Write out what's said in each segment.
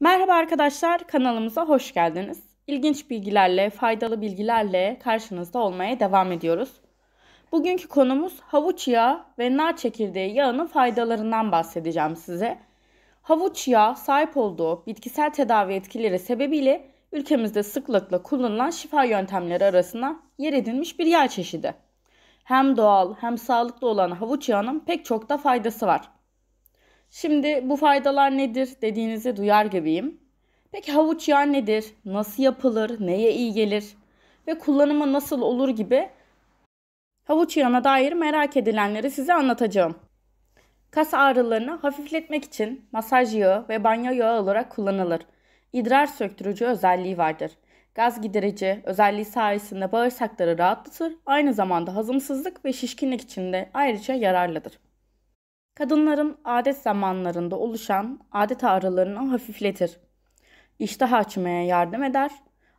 Merhaba arkadaşlar, kanalımıza hoş geldiniz. İlginç bilgilerle, faydalı bilgilerle karşınızda olmaya devam ediyoruz. Bugünkü konumuz havuç yağı ve nar çekirdeği yağının faydalarından bahsedeceğim size. Havuç yağı sahip olduğu bitkisel tedavi etkileri sebebiyle ülkemizde sıklıkla kullanılan şifa yöntemleri arasına yer edinmiş bir yağ çeşidi. Hem doğal hem sağlıklı olan havuç yağının pek çok da faydası var. Şimdi bu faydalar nedir dediğinizi duyar gibiyim. Peki havuç yağı nedir? Nasıl yapılır? Neye iyi gelir? Ve kullanımı nasıl olur gibi havuç yağına dair merak edilenleri size anlatacağım. Kas ağrılarını hafifletmek için masaj yağı ve banyo yağı olarak kullanılır. İdrar söktürücü özelliği vardır. Gaz giderici özelliği sayesinde bağırsakları rahatlatır, aynı zamanda hazımsızlık ve şişkinlik için de ayrıca yararlıdır. Kadınların adet zamanlarında oluşan adet ağrılarını hafifletir. İştah açmaya yardım eder.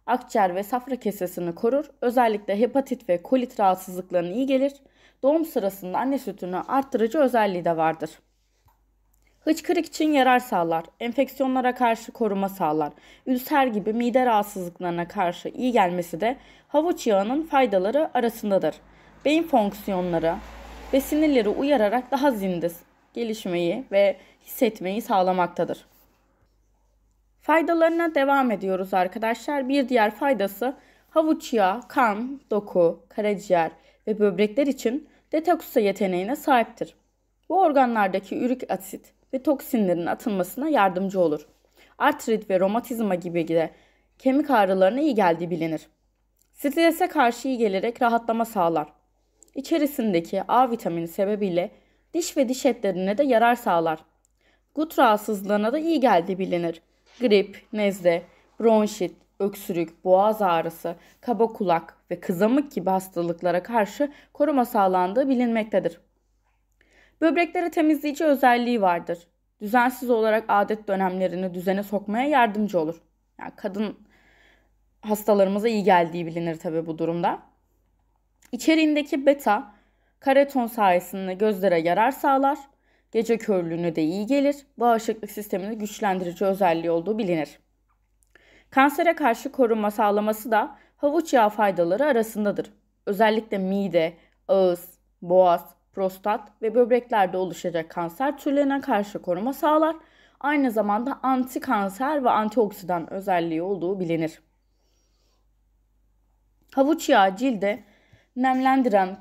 Akciğer ve safra kesesini korur. Özellikle hepatit ve kolit rahatsızlıklarına iyi gelir. Doğum sırasında anne sütünü arttırıcı özelliği de vardır. Hıçkırık için yarar sağlar, enfeksiyonlara karşı koruma sağlar, ülser gibi mide rahatsızlıklarına karşı iyi gelmesi de havuç yağının faydaları arasındadır. Beyin fonksiyonları ve sinirleri uyararak daha zindir gelişmeyi ve hissetmeyi sağlamaktadır. Faydalarına devam ediyoruz arkadaşlar. Bir diğer faydası havuç yağı, kan, doku, karaciğer ve böbrekler için detoks yeteneğine sahiptir. Bu organlardaki ürik asit ve toksinlerin atılmasına yardımcı olur. Artrit ve romatizma gibi de kemik ağrılarına iyi geldiği bilinir. Strese karşı iyi gelerek rahatlama sağlar. İçerisindeki A vitamini sebebiyle diş ve diş etlerine de yarar sağlar. Gut rahatsızlığına da iyi geldi bilinir. Grip, nezle, bronşit, öksürük, boğaz ağrısı, kaba kulak ve kızamık gibi hastalıklara karşı koruma sağlandığı bilinmektedir. Böbreklere temizleyici özelliği vardır. Düzensiz olarak adet dönemlerini düzene sokmaya yardımcı olur. Yani kadın hastalarımıza iyi geldiği bilinir tabi bu durumda. İçeriğindeki beta Kareton sayesinde gözlere yarar sağlar, gece körlüğüne de iyi gelir, bağışıklık sistemini güçlendirici özelliği olduğu bilinir. Kansere karşı korunma sağlaması da havuç yağı faydaları arasındadır. Özellikle mide, ağız, boğaz, prostat ve böbreklerde oluşacak kanser türlerine karşı koruma sağlar. Aynı zamanda anti kanser ve antioksidan özelliği olduğu bilinir. Havuç yağı cilde nemlendiren,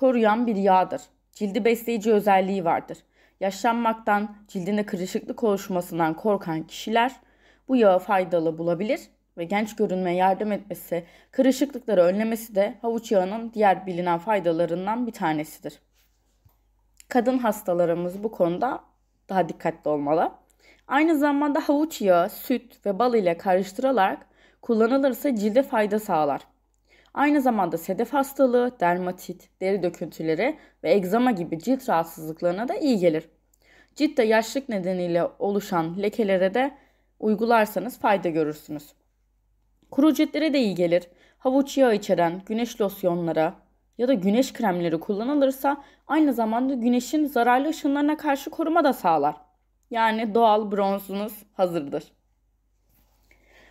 koruyan bir yağdır. Cildi besleyici özelliği vardır. Yaşlanmaktan, cildinde kırışıklık oluşmasından korkan kişiler bu yağı faydalı bulabilir ve genç görünmeye yardım etmesi, kırışıklıkları önlemesi de havuç yağının diğer bilinen faydalarından bir tanesidir. Kadın hastalarımız bu konuda daha dikkatli olmalı. Aynı zamanda havuç yağı süt ve bal ile karıştırılarak kullanılırsa cilde fayda sağlar. Aynı zamanda sedef hastalığı, dermatit, deri döküntüleri ve egzama gibi cilt rahatsızlıklarına da iyi gelir. Ciltte yaşlık nedeniyle oluşan lekelere de uygularsanız fayda görürsünüz. Kuru ciltlere de iyi gelir. Havuç yağı içeren güneş losyonlara ya da güneş kremleri kullanılırsa aynı zamanda güneşin zararlı ışınlarına karşı koruma da sağlar. Yani doğal bronzunuz hazırdır.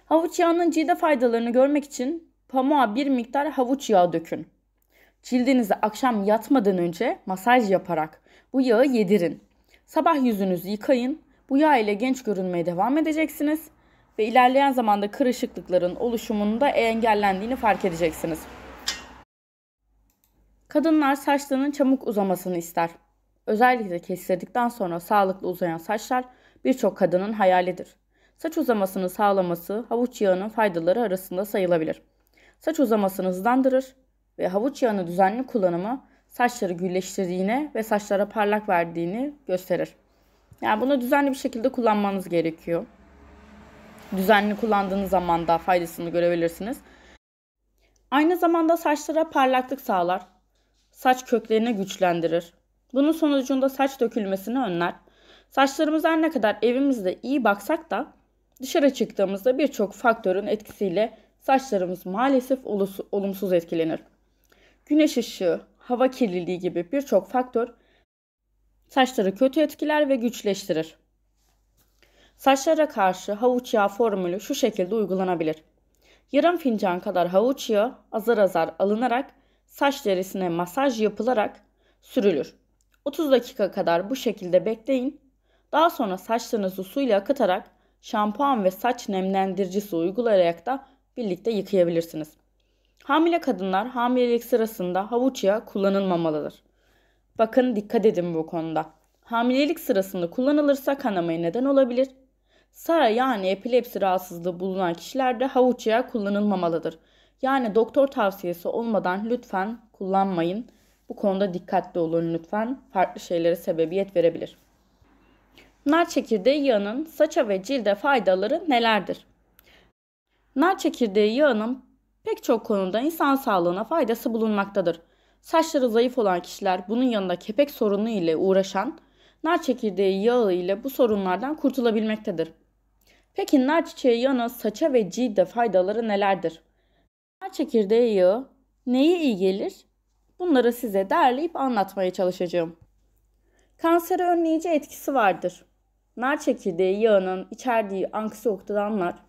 Havuç yağının cilde faydalarını görmek için Pamuğa bir miktar havuç yağı dökün. Cildinize akşam yatmadan önce masaj yaparak bu yağı yedirin. Sabah yüzünüzü yıkayın. Bu yağ ile genç görünmeye devam edeceksiniz ve ilerleyen zamanda kırışıklıkların oluşumunda engellendiğini fark edeceksiniz. Kadınlar saçlarının çabuk uzamasını ister. Özellikle kestirdikten sonra sağlıklı uzayan saçlar birçok kadının hayalidir. Saç uzamasını sağlaması havuç yağının faydaları arasında sayılabilir saç uzamasını hızlandırır ve havuç yağını düzenli kullanımı saçları gülleştirdiğini ve saçlara parlak verdiğini gösterir. Yani bunu düzenli bir şekilde kullanmanız gerekiyor. Düzenli kullandığınız zaman da faydasını görebilirsiniz. Aynı zamanda saçlara parlaklık sağlar. Saç köklerini güçlendirir. Bunun sonucunda saç dökülmesini önler. Saçlarımız her ne kadar evimizde iyi baksak da dışarı çıktığımızda birçok faktörün etkisiyle saçlarımız maalesef olumsuz etkilenir. Güneş ışığı, hava kirliliği gibi birçok faktör saçları kötü etkiler ve güçleştirir. Saçlara karşı havuç yağı formülü şu şekilde uygulanabilir. Yarım fincan kadar havuç yağı azar azar alınarak saç derisine masaj yapılarak sürülür. 30 dakika kadar bu şekilde bekleyin. Daha sonra saçlarınızı suyla akıtarak şampuan ve saç nemlendiricisi uygulayarak da birlikte yıkayabilirsiniz. Hamile kadınlar hamilelik sırasında havuç yağı kullanılmamalıdır. Bakın dikkat edin bu konuda. Hamilelik sırasında kullanılırsa kanamaya neden olabilir. Sara yani epilepsi rahatsızlığı bulunan kişilerde havuç yağı kullanılmamalıdır. Yani doktor tavsiyesi olmadan lütfen kullanmayın. Bu konuda dikkatli olun lütfen. Farklı şeylere sebebiyet verebilir. Nar çekirdeği yağının saça ve cilde faydaları nelerdir? Nar çekirdeği yağının pek çok konuda insan sağlığına faydası bulunmaktadır. Saçları zayıf olan kişiler bunun yanında kepek sorunu ile uğraşan nar çekirdeği yağı ile bu sorunlardan kurtulabilmektedir. Peki nar çiçeği yağına saça ve cilde faydaları nelerdir? Nar çekirdeği yağı neye iyi gelir? Bunları size derleyip anlatmaya çalışacağım. Kanseri önleyici etkisi vardır. Nar çekirdeği yağının içerdiği antioksidanlar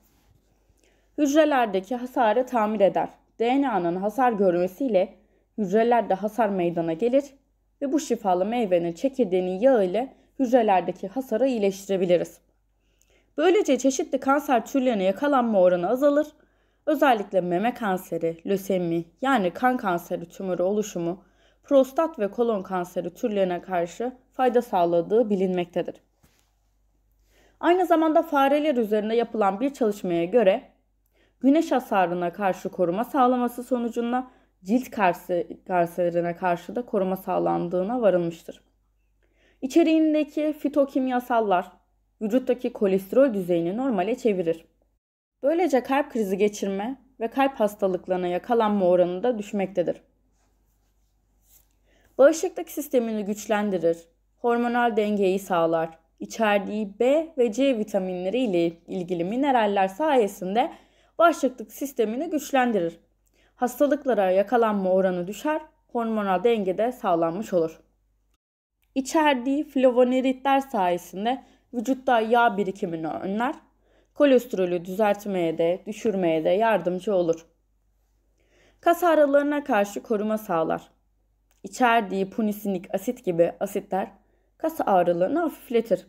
hücrelerdeki hasarı tamir eder. DNA'nın hasar görmesiyle hücrelerde hasar meydana gelir ve bu şifalı meyvenin çekirdeğinin yağı ile hücrelerdeki hasarı iyileştirebiliriz. Böylece çeşitli kanser türlerine yakalanma oranı azalır. Özellikle meme kanseri, lösemi yani kan kanseri tümörü oluşumu, prostat ve kolon kanseri türlerine karşı fayda sağladığı bilinmektedir. Aynı zamanda fareler üzerinde yapılan bir çalışmaya göre güneş hasarına karşı koruma sağlaması sonucunda cilt kanserine karşı da koruma sağlandığına varılmıştır. İçeriğindeki fitokimyasallar vücuttaki kolesterol düzeyini normale çevirir. Böylece kalp krizi geçirme ve kalp hastalıklarına yakalanma oranı da düşmektedir. Bağışıklık sistemini güçlendirir, hormonal dengeyi sağlar, içerdiği B ve C vitaminleri ile ilgili mineraller sayesinde bağışıklık sistemini güçlendirir. Hastalıklara yakalanma oranı düşer, hormonal denge de sağlanmış olur. İçerdiği flavonoidler sayesinde vücutta yağ birikimini önler, kolesterolü düzeltmeye de düşürmeye de yardımcı olur. Kas ağrılarına karşı koruma sağlar. İçerdiği punisinik asit gibi asitler kas ağrılarını hafifletir.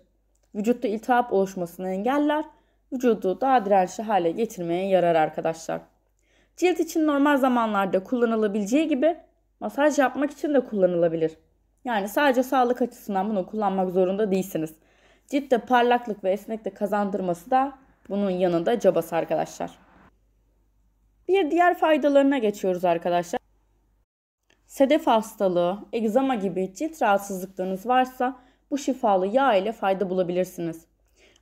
Vücutta iltihap oluşmasını engeller vücudu daha dirençli hale getirmeye yarar arkadaşlar. Cilt için normal zamanlarda kullanılabileceği gibi masaj yapmak için de kullanılabilir. Yani sadece sağlık açısından bunu kullanmak zorunda değilsiniz. Ciltte parlaklık ve esneklik kazandırması da bunun yanında cabası arkadaşlar. Bir diğer faydalarına geçiyoruz arkadaşlar. Sedef hastalığı, egzama gibi cilt rahatsızlıklarınız varsa bu şifalı yağ ile fayda bulabilirsiniz.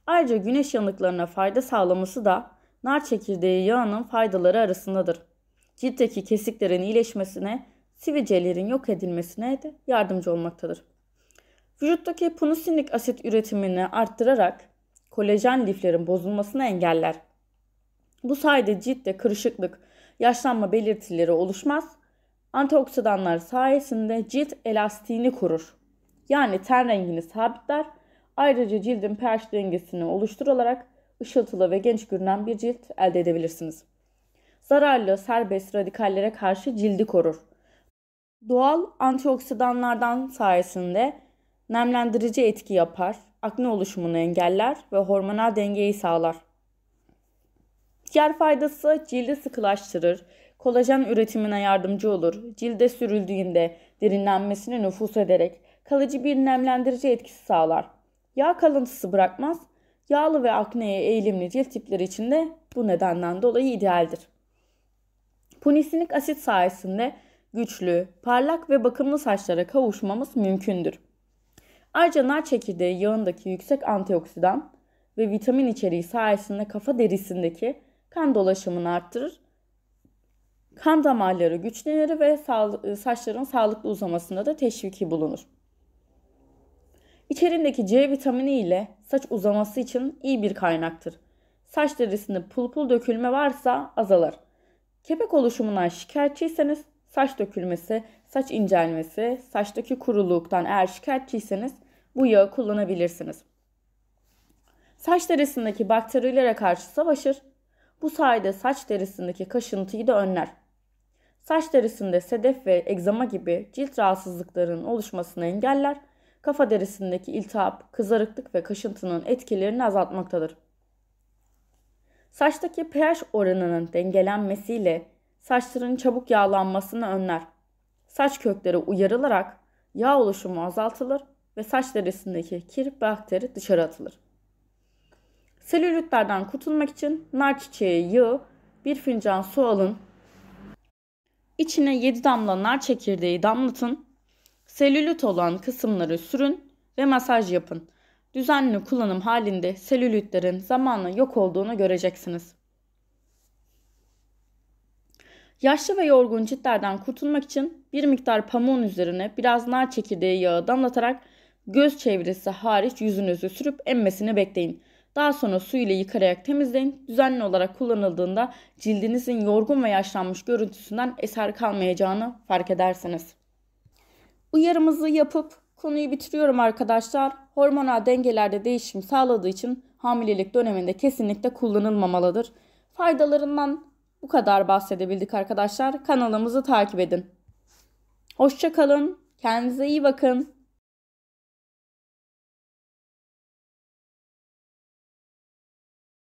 Ayrıca güneş yanıklarına fayda sağlaması da nar çekirdeği yağının faydaları arasındadır. Ciltteki kesiklerin iyileşmesine, sivilcelerin yok edilmesine de yardımcı olmaktadır. Vücuttaki punusinik asit üretimini arttırarak kolajen liflerin bozulmasını engeller. Bu sayede ciltte kırışıklık, yaşlanma belirtileri oluşmaz. Antioksidanlar sayesinde cilt elastiğini korur. Yani ten rengini sabitler Ayrıca cildin pH dengesini oluşturarak ışıltılı ve genç görünen bir cilt elde edebilirsiniz. Zararlı serbest radikallere karşı cildi korur. Doğal antioksidanlardan sayesinde nemlendirici etki yapar, akne oluşumunu engeller ve hormonal dengeyi sağlar. Diğer faydası cildi sıkılaştırır, kolajen üretimine yardımcı olur, cilde sürüldüğünde derinlenmesini nüfus ederek kalıcı bir nemlendirici etkisi sağlar. Yağ kalıntısı bırakmaz. Yağlı ve akneye eğilimli cilt tipleri için de bu nedenden dolayı idealdir. Punisinik asit sayesinde güçlü, parlak ve bakımlı saçlara kavuşmamız mümkündür. Ayrıca nar çekirdeği yağındaki yüksek antioksidan ve vitamin içeriği sayesinde kafa derisindeki kan dolaşımını arttırır. Kan damarları güçlenir ve saçların sağlıklı uzamasında da teşviki bulunur. İçerindeki C vitamini ile saç uzaması için iyi bir kaynaktır. Saç derisinde pul pul dökülme varsa azalır. Kepek oluşumundan şikayetçiyseniz saç dökülmesi, saç incelmesi, saçtaki kuruluktan eğer şikayetçiyseniz bu yağı kullanabilirsiniz. Saç derisindeki bakterilere karşı savaşır. Bu sayede saç derisindeki kaşıntıyı da önler. Saç derisinde sedef ve egzama gibi cilt rahatsızlıklarının oluşmasını engeller kafa derisindeki iltihap, kızarıklık ve kaşıntının etkilerini azaltmaktadır. Saçtaki pH oranının dengelenmesiyle saçların çabuk yağlanmasını önler. Saç kökleri uyarılarak yağ oluşumu azaltılır ve saç derisindeki kir bakteri dışarı atılır. Selülitlerden kurtulmak için nar çiçeği yağı bir fincan su alın. İçine 7 damla nar çekirdeği damlatın Selülit olan kısımları sürün ve masaj yapın. Düzenli kullanım halinde selülitlerin zamanla yok olduğunu göreceksiniz. Yaşlı ve yorgun ciltlerden kurtulmak için bir miktar pamuğun üzerine biraz nar çekirdeği yağı damlatarak göz çevresi hariç yüzünüzü sürüp emmesini bekleyin. Daha sonra su ile yıkayarak temizleyin. Düzenli olarak kullanıldığında cildinizin yorgun ve yaşlanmış görüntüsünden eser kalmayacağını fark edersiniz. Uyarımızı yapıp konuyu bitiriyorum arkadaşlar. Hormonal dengelerde değişim sağladığı için hamilelik döneminde kesinlikle kullanılmamalıdır. Faydalarından bu kadar bahsedebildik arkadaşlar. Kanalımızı takip edin. Hoşçakalın. Kendinize iyi bakın.